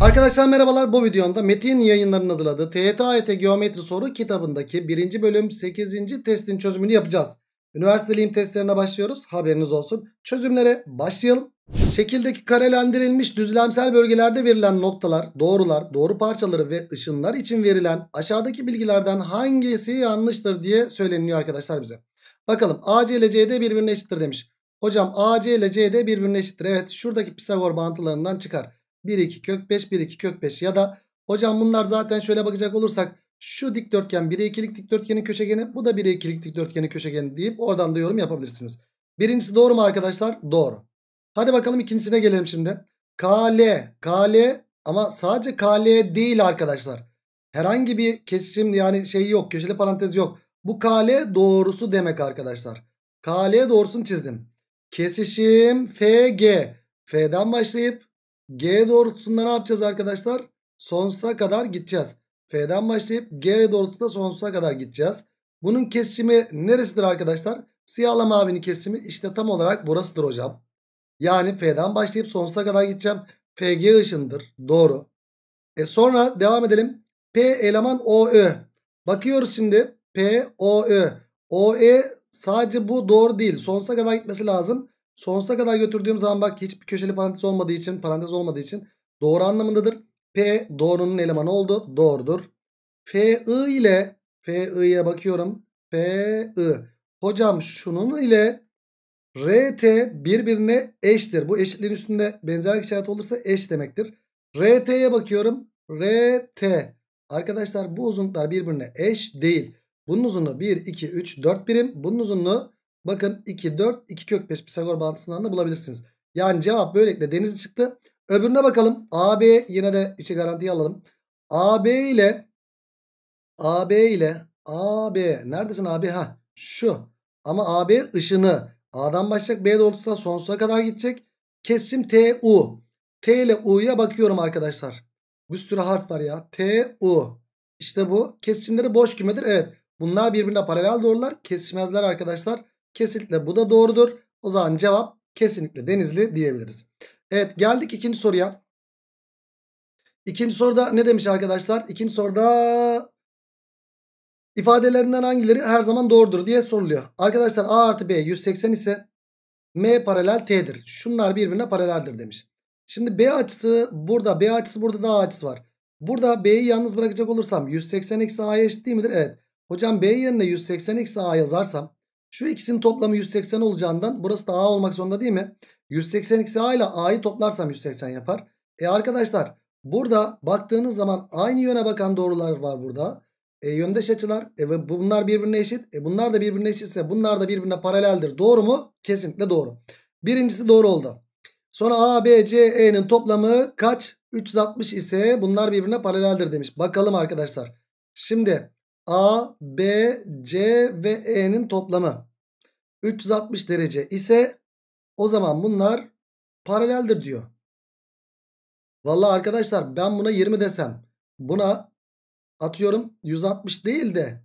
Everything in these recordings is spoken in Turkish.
Arkadaşlar merhabalar bu videomda Metin yayınlarının hazırladığı TYT Geometri Soru kitabındaki 1. bölüm 8. testin çözümünü yapacağız. Üniversiteliğim testlerine başlıyoruz haberiniz olsun. Çözümlere başlayalım. Şekildeki karelendirilmiş düzlemsel bölgelerde verilen noktalar, doğrular, doğru parçaları ve ışınlar için verilen aşağıdaki bilgilerden hangisi yanlıştır diye söyleniyor arkadaşlar bize. Bakalım AC ile CD birbirine eşittir demiş. Hocam AC ile CD birbirine eşittir. Evet şuradaki Pisagor bağıntılarından çıkar. 1 2 kök 5 1 2 kök 5 ya da hocam bunlar zaten şöyle bakacak olursak şu dikdörtgen 1'e 2'lik dikdörtgenin köşegeni bu da 1'e 2'lik dikdörtgenin köşegeni deyip oradan da yorum yapabilirsiniz. Birincisi doğru mu arkadaşlar? Doğru. Hadi bakalım ikincisine gelelim şimdi. KL. KL ama sadece KL değil arkadaşlar. Herhangi bir kesişim yani şey yok. Köşeli parantez yok. Bu KL doğrusu demek arkadaşlar. KL doğrusunu çizdim. Kesişim FG. F'den başlayıp G doğrultusunda ne yapacağız arkadaşlar? Sonsuza kadar gideceğiz. F'den başlayıp G doğrultusunda sonsuza kadar gideceğiz. Bunun kesimi neresidir arkadaşlar? Siyahla mavinin kesimi işte tam olarak burasıdır hocam. Yani F'den başlayıp sonsuza kadar gideceğim. FG ışındır. Doğru. E sonra devam edelim. P eleman OÖ. Bakıyoruz şimdi. P OÖ. OE sadece bu doğru değil. Sonsuza kadar gitmesi lazım. Sonsuza kadar götürdüğüm zaman bak hiçbir köşeli parantez olmadığı için parantez olmadığı için doğru anlamındadır. P doğrunun elemanı oldu. Doğrudur. F ile F bakıyorum. F Hocam şunun ile Rt birbirine eştir. Bu eşitliğin üstünde benzerlik işareti olursa eş demektir. Rt'ye bakıyorum. Rt. Arkadaşlar bu uzunluklar birbirine eş değil. Bunun uzunluğu 1, 2, 3, 4 birim. Bunun uzunluğu Bakın 2, 4, 2 kök 5 Pisagor bağıntısından da bulabilirsiniz. Yani cevap böylelikle deniz çıktı. Öbürüne bakalım. AB yine de içi garantiye alalım. AB ile AB ile AB neredesin AB ha şu. Ama AB ışını A'dan başlayacak B doğrultusuna sonsuza kadar gidecek. Kesim TU. T ile U'ya bakıyorum arkadaşlar. Bir sürü harf var ya. TU. İşte bu. Kesimleri boş kümedir. Evet. Bunlar birbirine paralel doğrular. Kesişmezler arkadaşlar. Kesinlikle bu da doğrudur. O zaman cevap kesinlikle Denizli diyebiliriz. Evet geldik ikinci soruya. İkinci soruda ne demiş arkadaşlar? İkinci soruda ifadelerinden hangileri her zaman doğrudur diye soruluyor. Arkadaşlar A artı B 180 ise M paralel T'dir. Şunlar birbirine paraleldir demiş. Şimdi B açısı burada B açısı burada da A açısı var. Burada B'yi yalnız bırakacak olursam 180 eksi A'ya eşit değil midir? Evet. Hocam B yerine 180 eksi A yazarsam şu ikisinin toplamı 180 olacağından burası da A olmak zorunda değil mi? 180 eksi A ile A'yı toplarsam 180 yapar. E arkadaşlar burada baktığınız zaman aynı yöne bakan doğrular var burada. E yöndeş açılar. E bunlar birbirine eşit. E bunlar da birbirine eşitse bunlar da birbirine paraleldir. Doğru mu? Kesinlikle doğru. Birincisi doğru oldu. Sonra A, B, C, E'nin toplamı kaç? 360 ise bunlar birbirine paraleldir demiş. Bakalım arkadaşlar. Şimdi A, B, C ve E'nin toplamı 360 derece ise o zaman bunlar paraleldir diyor. Vallahi arkadaşlar ben buna 20 desem buna atıyorum 160 değil de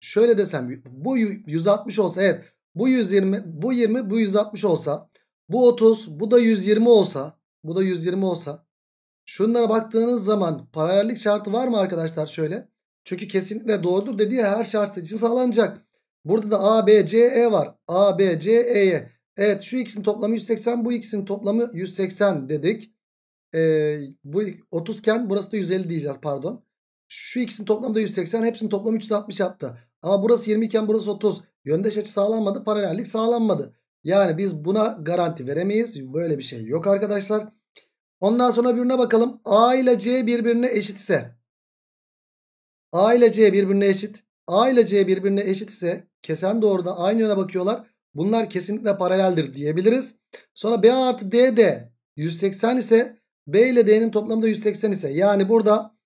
şöyle desem bu 160 olsa evet bu 120 bu 20 bu 160 olsa bu 30 bu da 120 olsa bu da 120 olsa şunlara baktığınız zaman paralellik şartı var mı arkadaşlar şöyle çünkü kesinlikle doğrudur dediği her şart için sağlanacak. Burada da A, B, C, E var. A, B, C, E'ye. Evet şu x'in toplamı 180 bu x'in toplamı 180 dedik. Ee, bu 30 ken, burası da 150 diyeceğiz pardon. Şu x'in toplamı da 180 hepsinin toplamı 360 yaptı. Ama burası 20 iken burası 30. Yöndeş açı sağlanmadı paralellik sağlanmadı. Yani biz buna garanti veremeyiz. Böyle bir şey yok arkadaşlar. Ondan sonra birine bakalım. A ile C birbirine eşit ise. A ile C birbirine eşit. A ile C birbirine eşit ise kesen doğruda aynı yöne bakıyorlar. Bunlar kesinlikle paraleldir diyebiliriz. Sonra B artı D de 180 ise B ile D'nin toplamı da 180 ise yani burada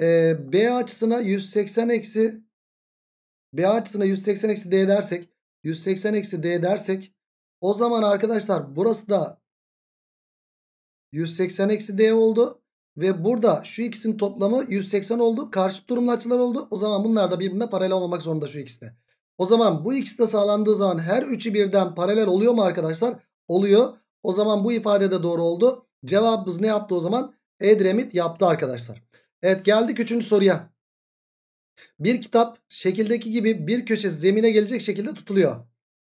e, B açısına 180 eksi B açısına 180 eksi D dersek 180 eksi D dersek o zaman arkadaşlar burası da 180 eksi D oldu. Ve burada şu ikisinin toplamı 180 oldu. Karşıt durumlu açılar oldu. O zaman bunlar da birbirine paralel olmak zorunda şu ikisi de. O zaman bu ikisi de sağlandığı zaman her üçü birden paralel oluyor mu arkadaşlar? Oluyor. O zaman bu ifade de doğru oldu. Cevabımız ne yaptı o zaman? Edremit yaptı arkadaşlar. Evet geldik üçüncü soruya. Bir kitap şekildeki gibi bir köşe zemine gelecek şekilde tutuluyor.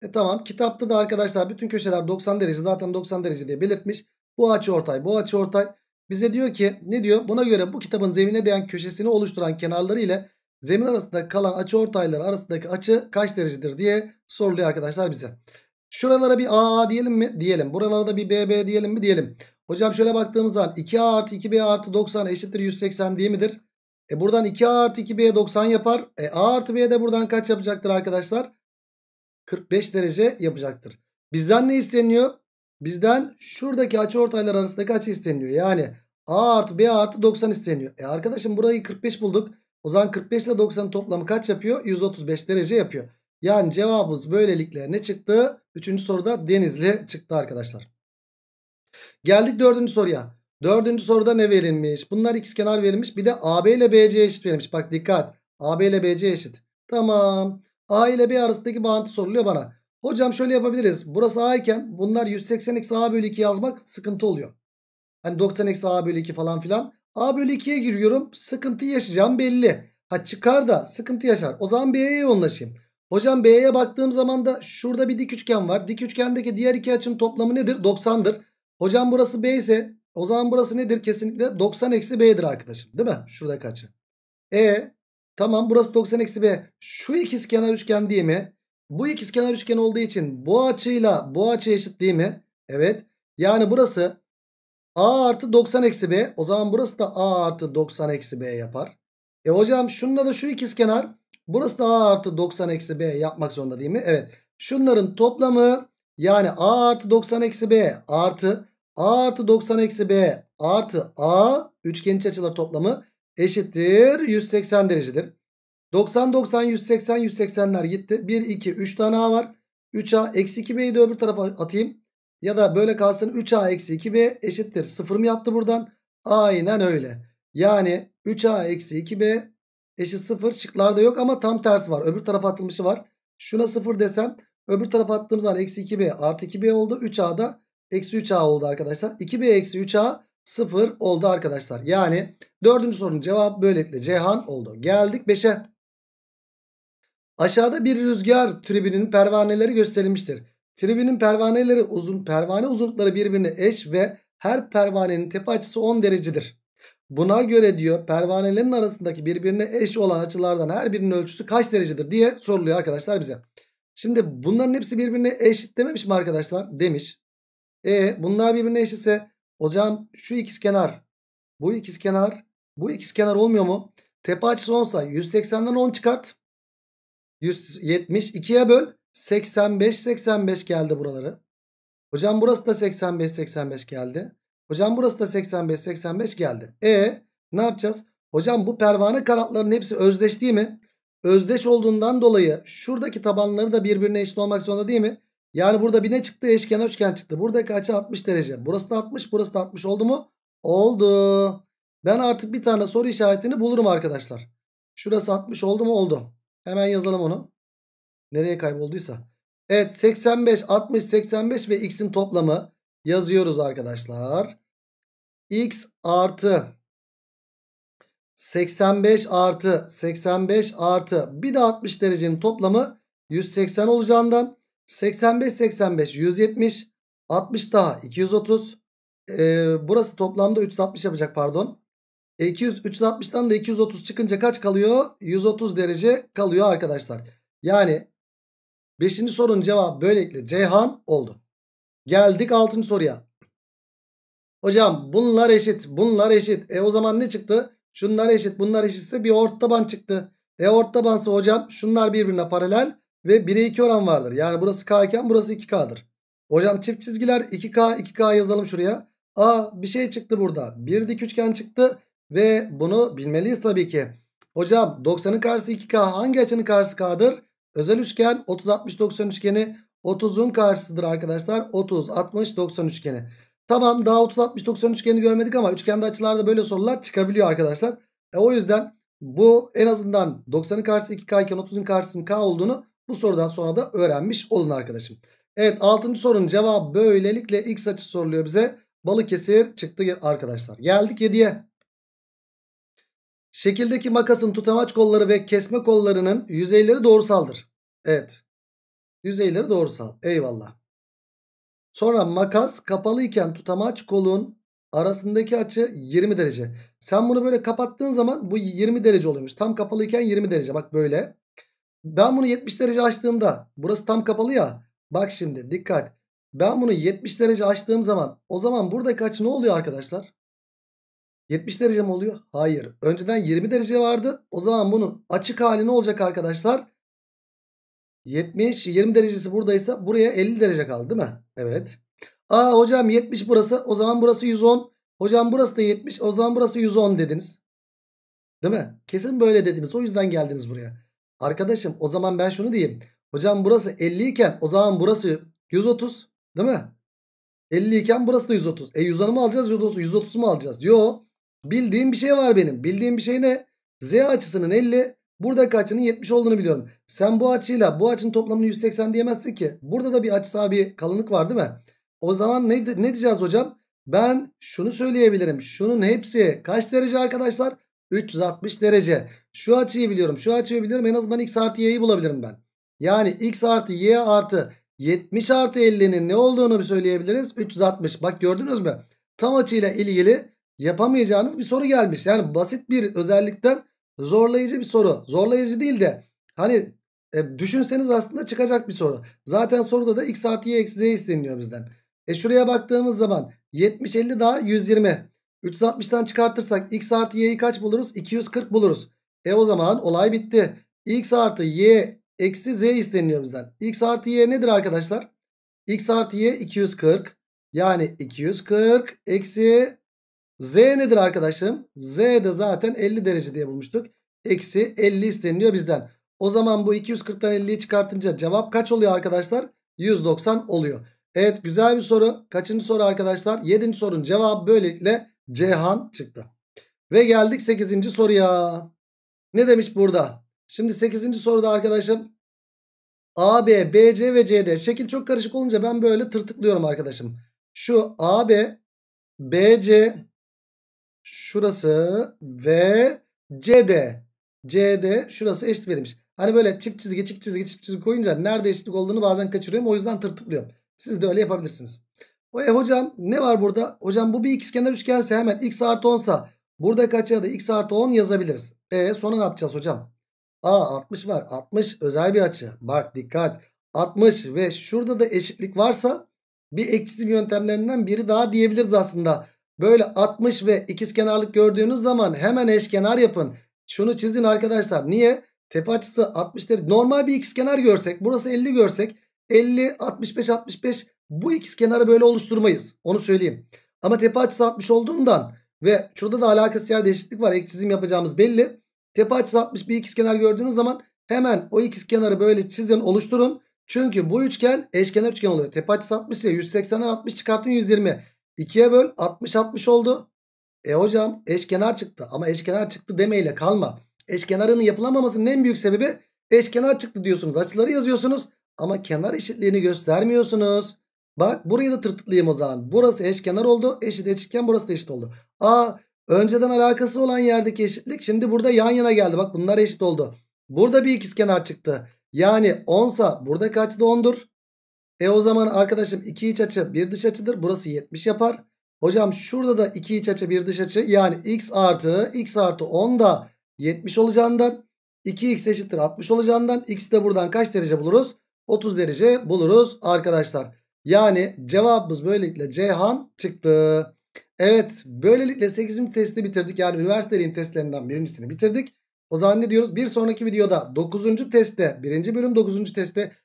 E tamam kitapta da arkadaşlar bütün köşeler 90 derece zaten 90 derece diye belirtmiş. Bu açı ortay bu açı ortay. Bize diyor ki ne diyor? Buna göre bu kitabın zemine değen köşesini oluşturan kenarları ile zemin arasında kalan açı ortayları arasındaki açı kaç derecedir diye soruluyor arkadaşlar bize. Şuralara bir AA diyelim mi? Diyelim. Buralara da bir BB diyelim mi? Diyelim. Hocam şöyle baktığımız zaman 2A artı 2B artı 90 eşittir 180 değil midir? E buradan 2A artı 2B 90 yapar. E A artı B de buradan kaç yapacaktır arkadaşlar? 45 derece yapacaktır. Bizden ne isteniyor? Bizden şuradaki açı ortaylar arasındaki açı isteniyor. Yani A artı B artı 90 isteniyor. E arkadaşım burayı 45 bulduk. O zaman 45 ile 90 toplamı kaç yapıyor? 135 derece yapıyor. Yani cevabımız böylelikle ne çıktı? Üçüncü soruda Denizli çıktı arkadaşlar. Geldik dördüncü soruya. Dördüncü soruda ne verilmiş? Bunlar kenar verilmiş. Bir de AB ile BC eşit verilmiş. Bak dikkat. AB ile BC eşit. Tamam. A ile B arasındaki bağıntı soruluyor bana. Hocam şöyle yapabiliriz. Burası A iken bunlar 180 eksi A bölü 2 yazmak sıkıntı oluyor. Hani 90 eksi A bölü 2 falan filan. A bölü 2'ye giriyorum. Sıkıntı yaşayacağım belli. Ha çıkar da sıkıntı yaşar. O zaman B'ye yoğunlaşayım. Hocam B'ye baktığım zaman da şurada bir dik üçgen var. Dik üçgendeki diğer iki açım toplamı nedir? 90'dır. Hocam burası B ise o zaman burası nedir? Kesinlikle 90 eksi B'dir arkadaşım. Değil mi? Şuradaki açı. E tamam burası 90 eksi B. Şu ikizkenar üçgen değil mi? Bu ikizkenar üçgen olduğu için bu açıyla bu açı eşit değil mi? Evet. Yani burası A artı 90 eksi B. O zaman burası da A artı 90 eksi B yapar. E hocam şunda da şu ikizkenar. Burası da A artı 90 eksi B yapmak zorunda değil mi? Evet. Şunların toplamı yani A artı 90 eksi B artı A artı 90 eksi B artı A üçgen iç açılar toplamı eşittir 180 derecedir. 90, 90, 180, 180'ler gitti. 1, 2, 3 tane A var. 3A eksi 2B'yi de öbür tarafa atayım. Ya da böyle kalsın 3A eksi 2B eşittir. Sıfır mı yaptı buradan? Aynen öyle. Yani 3A eksi 2B eşit sıfır. Şıklarda yok ama tam tersi var. Öbür tarafa atılmışı var. Şuna sıfır desem öbür tarafa attığım zaman eksi 2B artı 2B oldu. 3A da eksi 3A oldu arkadaşlar. 2B eksi 3A sıfır oldu arkadaşlar. Yani dördüncü sorunun cevabı böylelikle Cihan oldu. Geldik 5'e. Aşağıda bir rüzgar tribünün pervaneleri gösterilmiştir. Tribünün pervaneleri uzun, pervane uzunlukları birbirine eş ve her pervanenin tepe açısı 10 derecedir. Buna göre diyor pervanelerin arasındaki birbirine eş olan açılardan her birinin ölçüsü kaç derecedir diye soruluyor arkadaşlar bize. Şimdi bunların hepsi birbirine eşit dememiş mi arkadaşlar? Demiş. E bunlar birbirine ise hocam şu kenar, bu kenar, bu kenar olmuyor mu? Tepe açısı 10 say 180'den 10 çıkart. 172'ye böl. 85 85 geldi buraları. Hocam burası da 85 85 geldi. Hocam burası da 85 85 geldi. E ne yapacağız? Hocam bu pervane kanatların hepsi özdeş değil mi? Özdeş olduğundan dolayı şuradaki tabanları da birbirine eşit olmak zorunda değil mi? Yani burada bir ne çıktı? Eşken üçgen çıktı. Buradaki açı 60 derece. Burası da 60, burası da 60 oldu mu? Oldu. Ben artık bir tane soru işaretini bulurum arkadaşlar. Şurası 60 oldu mu? Oldu. Hemen yazalım onu. Nereye kaybolduysa. Evet 85, 60, 85 ve x'in toplamı yazıyoruz arkadaşlar. x artı 85 artı 85 artı bir de 60 derecenin toplamı 180 olacağından 85 85 170 60 daha 230 ee, burası toplamda 360 yapacak pardon e 200, 360'dan da 230 çıkınca kaç kalıyor? 130 derece kalıyor arkadaşlar. Yani 5. sorunun cevabı böylelikle Ceyhan oldu. Geldik 6. soruya. Hocam bunlar eşit, bunlar eşit. E o zaman ne çıktı? Şunlar eşit, bunlar eşitse bir ort çıktı. E ort hocam şunlar birbirine paralel ve 1'e 2 oran vardır. Yani burası K iken burası 2K'dır. Hocam çift çizgiler 2K, 2K yazalım şuraya. A bir şey çıktı burada. Bir dik üçgen çıktı. Ve bunu bilmeliyiz tabii ki. Hocam 90'ın karşısı 2K hangi açının karşısı K'dır? Özel üçgen 30-60-90 üçgeni 30'un karşısıdır arkadaşlar. 30-60-90 üçgeni. Tamam daha 30-60-90 üçgeni görmedik ama üçgende açılarda böyle sorular çıkabiliyor arkadaşlar. E, o yüzden bu en azından 90'ın karşısı 2K iken 30'un karşısının K olduğunu bu sorudan sonra da öğrenmiş olun arkadaşım. Evet 6. sorunun cevabı böylelikle x açı soruluyor bize. Balıkesir çıktı arkadaşlar. Geldik 7'ye. Şekildeki makasın tutamaç kolları ve kesme kollarının yüzeyleri doğrusaldır. Evet. Yüzeyleri doğrusal. Eyvallah. Sonra makas kapalı iken tutamaç kolun arasındaki açı 20 derece. Sen bunu böyle kapattığın zaman bu 20 derece oluyormuş. Tam kapalı iken 20 derece. Bak böyle. Ben bunu 70 derece açtığımda burası tam kapalı ya. Bak şimdi dikkat. Ben bunu 70 derece açtığım zaman o zaman burada kaç? ne oluyor arkadaşlar? 70 derece mi oluyor? Hayır. Önceden 20 derece vardı. O zaman bunun açık hali ne olacak arkadaşlar? 70, 20 derecesi buradaysa buraya 50 derece kaldı değil mi? Evet. Aa hocam 70 burası. O zaman burası 110. Hocam burası da 70. O zaman burası 110 dediniz. Değil mi? Kesin böyle dediniz. O yüzden geldiniz buraya. Arkadaşım o zaman ben şunu diyeyim. Hocam burası 50 iken o zaman burası 130. Değil mi? 50 iken burası da 130. E 110'u mu alacağız 130'u mu alacağız? Yok. Bildiğim bir şey var benim. Bildiğim bir şey ne? Z açısının 50 buradaki açının 70 olduğunu biliyorum. Sen bu açıyla bu açının toplamını 180 diyemezsin ki. Burada da bir açı sabi kalınlık var değil mi? O zaman ne, ne diyeceğiz hocam? Ben şunu söyleyebilirim. Şunun hepsi kaç derece arkadaşlar? 360 derece. Şu açıyı biliyorum. Şu açıyı biliyorum. En azından x artı y'yi bulabilirim ben. Yani x artı y artı 70 artı 50'nin ne olduğunu bir söyleyebiliriz? 360. Bak gördünüz mü? Tam açıyla ilgili yapamayacağınız bir soru gelmiş. Yani basit bir özellikten zorlayıcı bir soru. Zorlayıcı değil de hani e, düşünseniz aslında çıkacak bir soru. Zaten soruda da x artı y eksi z isteniyor bizden. E şuraya baktığımız zaman 70 50 daha 120. 360'tan çıkartırsak x artı y'yi kaç buluruz? 240 buluruz. E o zaman olay bitti. x artı y eksi z isteniyor bizden. x artı y nedir arkadaşlar? x artı y 240. Yani 240 eksi Z nedir arkadaşım? Z de zaten 50 derece diye bulmuştuk. Eksi 50 isteniliyor bizden. O zaman bu 240'tan 50'yi çıkartınca cevap kaç oluyor arkadaşlar? 190 oluyor. Evet güzel bir soru. Kaçıncı soru arkadaşlar? 7. sorunun cevabı böylelikle Cihan çıktı. Ve geldik 8. soruya. Ne demiş burada? Şimdi 8. soruda arkadaşım AB, BC ve CD. Şekil çok karışık olunca ben böyle tırtıklıyorum arkadaşım. Şu AB, BC, şurası ve CD. CD şurası eşit verilmiş. Hani böyle çift çizgi çift çizgi çift çizgi koyunca nerede eşitlik olduğunu bazen kaçırıyorum. O yüzden tırtıklıyorum. Siz de öyle yapabilirsiniz. O, e, hocam ne var burada? Hocam bu bir x ikizkenar üçgense hemen x artı 10 sa burada kaça da x artı 10 yazabiliriz. E sonra ne yapacağız hocam? A 60 var. 60 özel bir açı. Bak dikkat. 60 ve şurada da eşitlik varsa bir ek yöntemlerinden biri daha diyebiliriz aslında. Böyle 60 ve ikiz kenarlık gördüğünüz zaman hemen eşkenar yapın. Şunu çizin arkadaşlar. Niye? Tepe açısı 60 derece. Normal bir ikiz kenar görsek, burası 50 görsek 50 65 65 bu ikiz ikizkenarı böyle oluşturmayız. Onu söyleyeyim. Ama tepe açısı 60 olduğundan ve şurada da alakası yer değişiklik var. Ek çizim yapacağımız belli. Tepe açısı 60 bir ikiz kenar gördüğünüz zaman hemen o ikiz kenarı böyle çizin, oluşturun. Çünkü bu üçgen eşkenar üçgen oluyor. Tepe açısı 60 ise 180'den 60 çıkartın 120. 2'ye böl 60 60 oldu. E hocam eşkenar çıktı ama eşkenar çıktı demeyle kalma. Eşkenarının yapılamamasının en büyük sebebi eşkenar çıktı diyorsunuz. Açıları yazıyorsunuz ama kenar eşitliğini göstermiyorsunuz. Bak burayı da tırtıklayayım o zaman. Burası eşkenar oldu. Eşit eşitken burası da eşit oldu. Aa önceden alakası olan yerdeki eşitlik şimdi burada yan yana geldi. Bak bunlar eşit oldu. Burada bir ikizkenar çıktı. Yani 10 burada kaçta 10'dur? E o zaman arkadaşım iki iç açı bir dış açıdır. Burası 70 yapar. Hocam şurada da iki iç açı bir dış açı yani x artı x artı 10 da 70 olacağından 2x eşittir 60 olacağından x de buradan kaç derece buluruz? 30 derece buluruz arkadaşlar. Yani cevabımız böylelikle Ceyhan çıktı. Evet böylelikle 8. testi bitirdik. Yani üniversiteliğin testlerinden birincisini bitirdik. O zaman ne diyoruz? Bir sonraki videoda 9. testte 1. bölüm 9. testte